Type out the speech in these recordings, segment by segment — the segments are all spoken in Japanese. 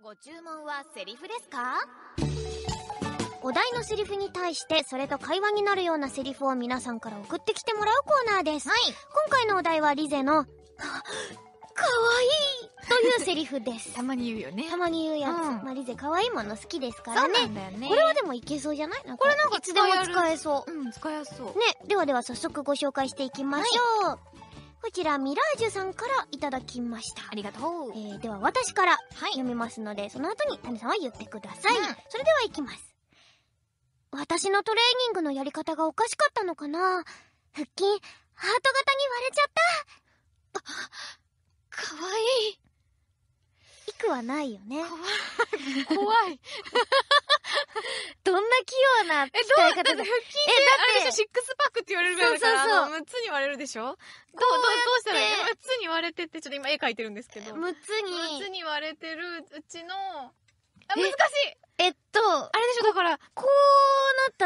ご注文はセリフですかお題のセリフに対してそれと会話になるようなセリフを皆さんから送ってきてもらうコーナーです、はい、今回のお題はリゼの「か わいい!」というセリフです たまに言うよねたまに言うやつ、うん、まあ、リゼかわいいもの好きですからね、ね、これはでもいけそうじゃないこれなんかいつでも使えそううん使えそうねではでは早速ご紹介していきましょう、はいこちらミラージュさんからいただきました。ありがとう。えー、では私から読みますので、はい、その後にタネさんは言ってください。うん、それではいきます。私のトレーニングのやり方がおかしかったのかな腹筋、ハート型に割れちゃったかわいい。いくはないよね。怖い。怖い。どんな筋うな鍛え方え、だって腹筋で、あれでしょ、シックスパックって言われるぐらいだから、そうそうそう6つに割れるでしょどう、どう、したらいい ?6 つに割れてって、ちょっと今絵描いてるんですけど。6つに。6つに割れてるうちの、あ難しい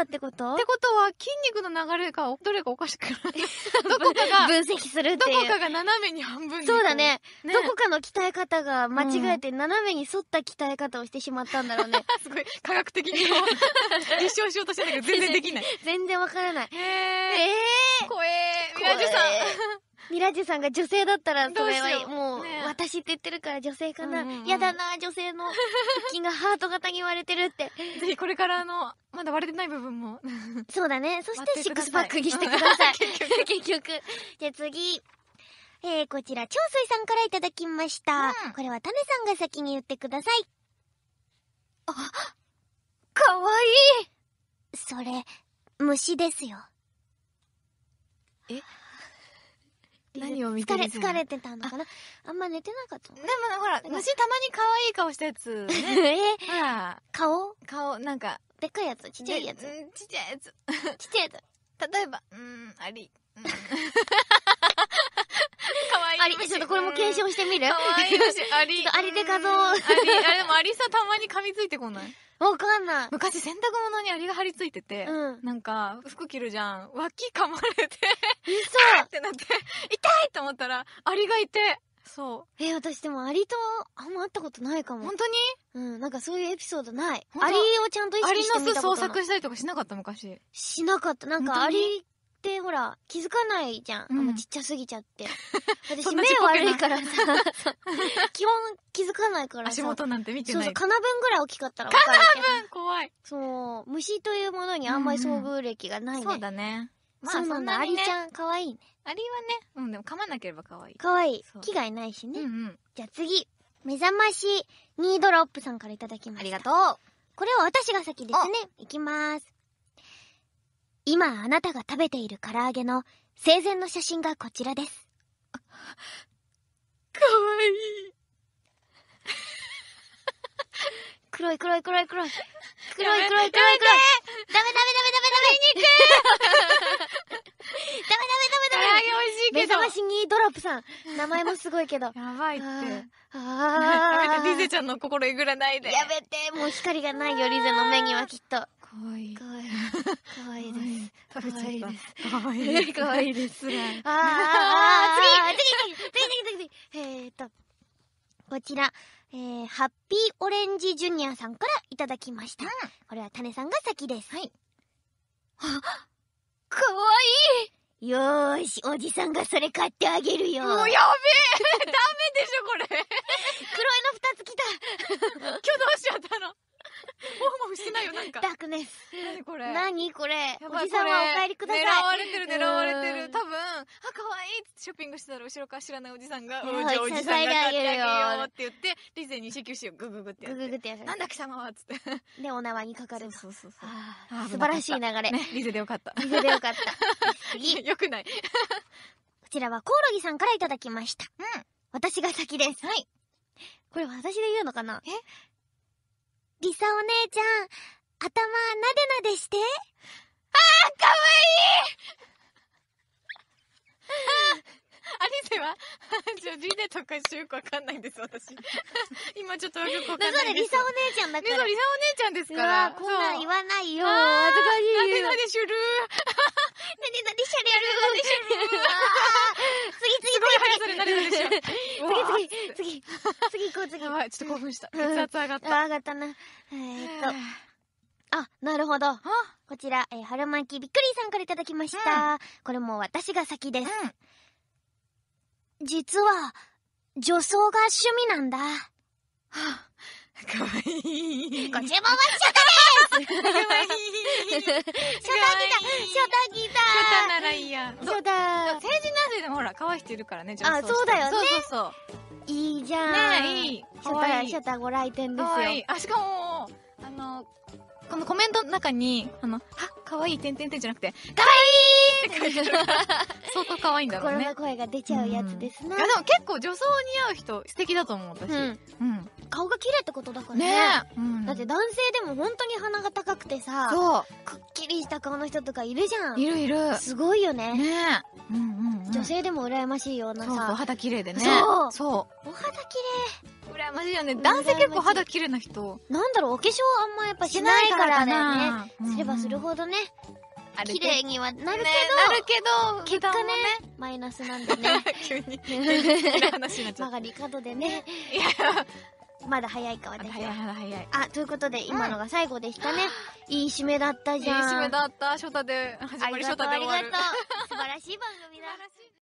ってことってことは、筋肉の流れが、どれがおかしくないどこかが、分析するっていう。どこかが斜めに半分に。そうだね、ね、どこかの鍛え方が間違えて、斜めに沿った鍛え方をしてしまったんだろうね。すごい、科学的に実 証しようとしてたけど、全然できない。全然わからない。へえー。怖えー。宮ミラジュさんが女性だったら、それはもう、私って言ってるから女性かな。嫌、だな、女性の腹筋がハート型に割れてるって。ぜひこれからあの、まだ割れてない部分も。そうだね。そしてシックスパックにしてください。結局。じゃあ次。えー、こちら、長水さんからいただきました。これはタネさんが先に言ってください。あ、かわいいそれ、虫ですよ。え何を見てる疲れ、疲れてたのかなあんま寝てなかったでもほら、虫たまに可愛い顔したやつ、ね。えほら。顔顔、なんか。でっかいやつちっちゃいやつちっちゃいやつ。ちっちゃいやつ。例えば、うん、あり。あり、ちょっとこれも検証してみるかわいい虫、アリ。アリで画像を。アリ、あでもアリさたまに噛みついてこないわかんない。昔洗濯物にアリが張り付いてて、うん、なんか、服着るじゃん。脇噛まれて、そう ってなって、痛いと思ったら、アリがいて、そう。え、私でもアリとあんま会ったことないかも。本当にうん、なんかそういうエピソードない。アリをちゃんと意識してみたことない。アリの巣捜索したりとかしなかった昔。しなかった。なんかアリってほら、気づかないじゃん。うん、あまちっちゃすぎちゃって。私、目悪いからさ、基本気づかないからさ。足元なんて見てない。そうそう、かな分ぐらい大きかったらわかるけど。かな分怖い。そう、虫というものにあんまり遭遇歴がないね。うんうん、そうだね。まあ、そうなんだ、アリちゃん、かわいいね。アリはね、うん、でも噛まなければかわいい。かわいい。危害ないしね。うんうん、じゃあ次、目覚ましニードロップさんからいただきました。ありがとう。これは私が先ですね。いきます。今あなたが食べている唐揚げの生前の写真がこちらです。かわいい。黒い黒い黒い黒い。黒い黒い黒い黒い。ダメダメダメダメダメダメ。ダメダメダメダメ。唐揚げ美味しいけど。目覚ましにドロップさん。名前もすごいけど。やばいって。ああ。リゼちゃんの心えぐらないで。やめて。もう光がないよ、リゼの目にはきっと。かわいい。かわいい。かわいいです。かわい いです。かわいい。かわいいです。ああ次次次次次次次えーと、こちら、えー、ハッピーオレンジジュニアさんからいただきました。これは種さんが先です。はい。あ、かわいいよーし、おじさんがそれ買ってあげるよ。もうやべえダメでしょ、これ。黒いの二つ来た。今日どうしちゃったしてないよ、なんか。ダークネス。何これ。何これ。おじさんはお帰りください。狙われてる、狙われてる。多分、あ、可愛いってショッピングしてたら、後ろから知らないおじさんが、ん、おじさんが買ってあげよって言って、リゼに請求しよう、グググってグってる。なんだ貴様はつって。で、お縄にかかる。素晴らしい流れ。リゼでよかった。リゼでよかった。よ くない。こちらはコオロギさんからいただきました。うん。私が先です。はい。これ私で言うのかなえりさお姉ちゃん、頭なでなでして。ああ、かわいいあリセはちゃあリネとかシュークわかんないんです、私。今ちょっとよくわかんないです。リサお姉ちゃんだから。そう、リサお姉ちゃんですから。こんなん言わないよ。あー、なでなでシュルー。なでなでシャレルなでなでシュルー。ダグダグしよう。次、次、次、次行こう、次。ちょっと興奮した。血圧上がった。上がったな。えっと。あ、なるほど。こちら、えー、春巻きびっくりさんからいただきました。うん、これも私が先です。うん、実は、女装が趣味なんだ。かわいい。ご注文は初代です かわ初代来た初代来た初代ならいいや。初代ほら、可愛い人いるからね、女装あ、そうだよね。そうそうそう。いいじゃん。ねいい。シャタいい、シャタご来店ですよ。いいあ、しかも、あの、このコメントの中に、あの、は、可愛いて点点んじゃなくて、可愛いい相当可愛いんだろうね。心の声が出ちゃうやつですな、ねうん。でも結構女装似合う人素敵だと思う、私。うん。うん、顔が綺麗ってことだからね。ねうん、だって男性でも本当に鼻が高くてさ、くっきりした顔の人とかいるじゃん。いるいる。すごいよね。ねうんうん、うん、女性でも羨ましいようなさ。お肌綺麗でね。そう。そう。お肌綺麗。羨ましいよね。男性結構肌綺麗な人。なんだろう、お化粧あんまやっぱしないからだよね。すればするほどね。綺麗にはなるけど、ね、なるけど、結果ね、ねマイナスなんでね。急に、話になっちゃっ 曲がり角でね。いや、まだ早いか私は。まだ早い。あ、ということで、今のが最後でしたね。いい締めだったじゃん。いい締めだった。初ョタで、始まりショタで終わる。ありがとう。素晴らしい番組だ。